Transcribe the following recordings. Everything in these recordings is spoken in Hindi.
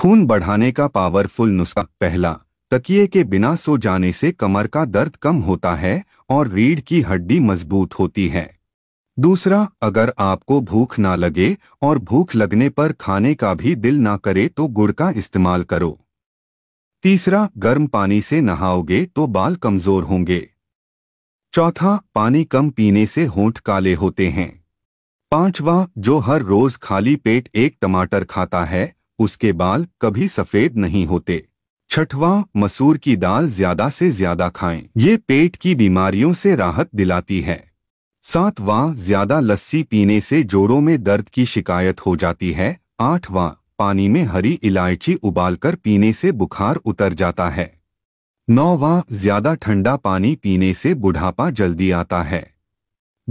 खून बढ़ाने का पावरफुल नुस्खा पहला तकिए के बिना सो जाने से कमर का दर्द कम होता है और रीढ़ की हड्डी मजबूत होती है दूसरा अगर आपको भूख ना लगे और भूख लगने पर खाने का भी दिल ना करे तो गुड़ का इस्तेमाल करो तीसरा गर्म पानी से नहाओगे तो बाल कमजोर होंगे चौथा पानी कम पीने से होंठ काले होते हैं पांचवा जो हर रोज खाली पेट एक टमाटर खाता है उसके बाल कभी सफेद नहीं होते छठवां मसूर की दाल ज्यादा से ज्यादा खाएं। ये पेट की बीमारियों से राहत दिलाती है सातवां ज्यादा लस्सी पीने से जोड़ों में दर्द की शिकायत हो जाती है आठवां पानी में हरी इलायची उबालकर पीने से बुखार उतर जाता है नौवां ज्यादा ठंडा पानी पीने से बुढ़ापा जल्दी आता है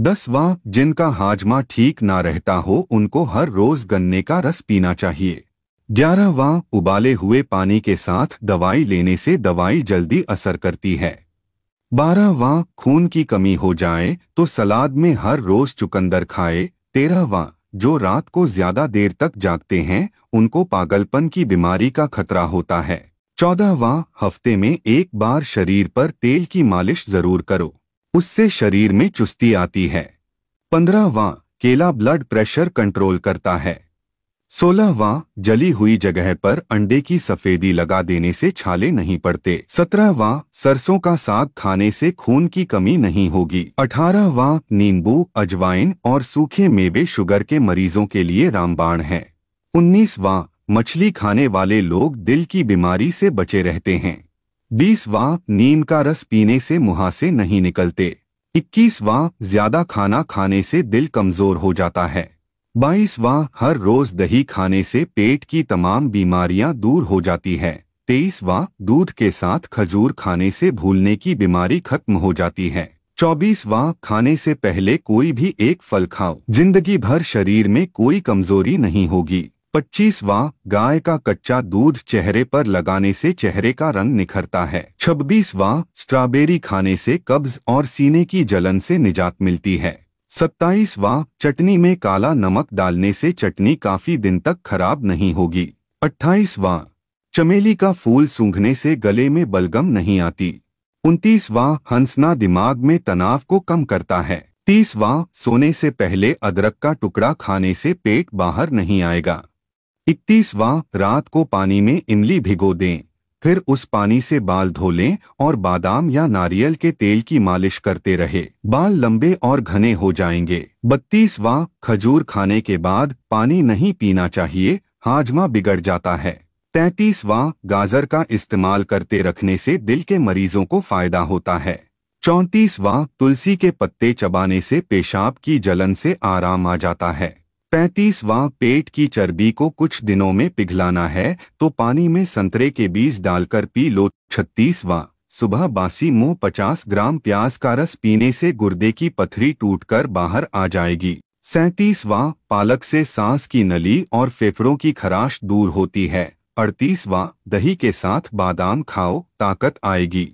दसवां जिनका हाजमा ठीक ना रहता हो उनको हर रोज गन्ने का रस पीना चाहिए ग्यारह व उबाले हुए पानी के साथ दवाई लेने से दवाई जल्दी असर करती है बारह वाह खून की कमी हो जाए तो सलाद में हर रोज चुकंदर खाए तेरह वाह जो रात को ज्यादा देर तक जागते हैं उनको पागलपन की बीमारी का खतरा होता है चौदहवा हफ्ते में एक बार शरीर पर तेल की मालिश जरूर करो उससे शरीर में चुस्ती आती है पंद्रहवा केला ब्लड प्रेशर कंट्रोल करता है सोलहवा जली हुई जगह पर अंडे की सफेदी लगा देने से छाले नहीं पड़ते सत्रहवा सरसों का साग खाने से खून की कमी नहीं होगी अठारहवा नींबू अजवाइन और सूखे मेवे शुगर के मरीजों के लिए रामबाण है उन्नीसवा मछली खाने वाले लोग दिल की बीमारी से बचे रहते हैं बीसवा नीम का रस पीने से मुहासे नहीं निकलते इक्कीसवा ज्यादा खाना खाने से दिल कमजोर हो जाता है बाईसवां हर रोज दही खाने से पेट की तमाम बीमारियां दूर हो जाती तेईस तेईसवां दूध के साथ खजूर खाने से भूलने की बीमारी खत्म हो जाती है चौबीसवां खाने से पहले कोई भी एक फल खाओ जिंदगी भर शरीर में कोई कमजोरी नहीं होगी पच्चीसवां गाय का कच्चा दूध चेहरे पर लगाने से चेहरे का रंग निखरता है छब्बीसवां स्ट्रॉबेरी खाने से कब्ज और सीने की जलन से निजात मिलती है सत्ताईसवां चटनी में काला नमक डालने से चटनी काफी दिन तक खराब नहीं होगी अट्ठाईसवां चमेली का फूल सूंघने से गले में बलगम नहीं आती उनतीसवां हंसना दिमाग में तनाव को कम करता है तीसवां सोने से पहले अदरक का टुकड़ा खाने से पेट बाहर नहीं आएगा इकतीसवां रात को पानी में इमली भिगो दें फिर उस पानी से बाल धो लें और बादाम या नारियल के तेल की मालिश करते रहे बाल लंबे और घने हो जाएंगे बत्तीसवा खजूर खाने के बाद पानी नहीं पीना चाहिए हाजमा बिगड़ जाता है तैतीसवा गाजर का इस्तेमाल करते रखने से दिल के मरीजों को फायदा होता है चौंतीसवा तुलसी के पत्ते चबाने से पेशाब की जलन से आराम आ जाता है पैंतीसवां पेट की चर्बी को कुछ दिनों में पिघलाना है तो पानी में संतरे के बीज डालकर पी लो छत्तीसवां सुबह बासी मुंह 50 ग्राम प्याज का रस पीने से गुर्दे की पथरी टूटकर बाहर आ जाएगी सैंतीसवां पालक से सांस की नली और फेफड़ों की खराश दूर होती है अड़तीसवां दही के साथ बादाम खाओ ताकत आएगी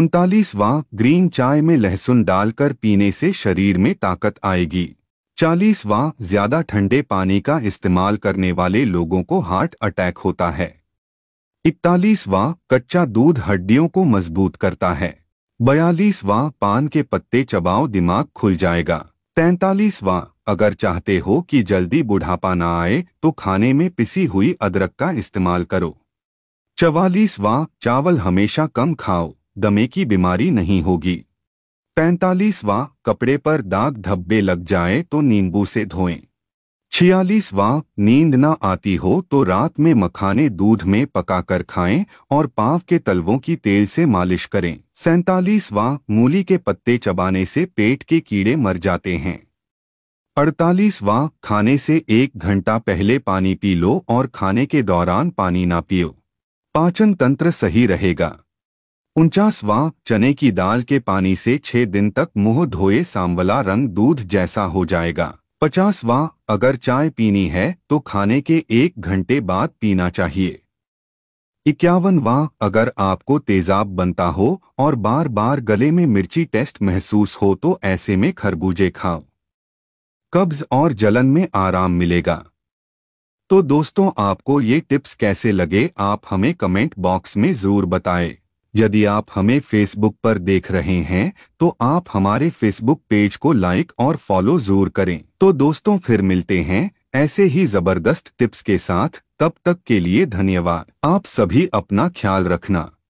उनतालीसवां ग्रीन चाय में लहसुन डालकर पीने से शरीर में ताकत आएगी चालीस व ज्यादा ठंडे पानी का इस्तेमाल करने वाले लोगों को हार्ट अटैक होता है इकतालीस व कच्चा दूध हड्डियों को मजबूत करता है बयालीस व पान के पत्ते चबाओ दिमाग खुल जाएगा तैतालीस व अगर चाहते हो कि जल्दी बुढ़ापा ना आए तो खाने में पिसी हुई अदरक का इस्तेमाल करो चवालीस व चावल हमेशा कम खाओ दमे की बीमारी नहीं होगी पैंतालीसवां कपड़े पर दाग धब्बे लग जाए तो नींबू से धोएं छियालीसवां नींद ना आती हो तो रात में मखाने दूध में पकाकर खाएं और पाव के तलवों की तेल से मालिश करें सैतालीसवां मूली के पत्ते चबाने से पेट के कीड़े मर जाते हैं अड़तालीसवां खाने से एक घंटा पहले पानी पी लो और खाने के दौरान पानी ना पियो पाचन तंत्र सही रहेगा उनचासवां चने की दाल के पानी से छह दिन तक मुंह धोए सांवला रंग दूध जैसा हो जाएगा पचासवां अगर चाय पीनी है तो खाने के एक घंटे बाद पीना चाहिए वाह अगर आपको तेजाब बनता हो और बार बार गले में मिर्ची टेस्ट महसूस हो तो ऐसे में खरबूजे खाओ कब्ज और जलन में आराम मिलेगा तो दोस्तों आपको ये टिप्स कैसे लगे आप हमें कमेंट बॉक्स में ज़रूर बताएं यदि आप हमें फेसबुक पर देख रहे हैं तो आप हमारे फेसबुक पेज को लाइक और फॉलो जरूर करें तो दोस्तों फिर मिलते हैं ऐसे ही जबरदस्त टिप्स के साथ तब तक के लिए धन्यवाद आप सभी अपना ख्याल रखना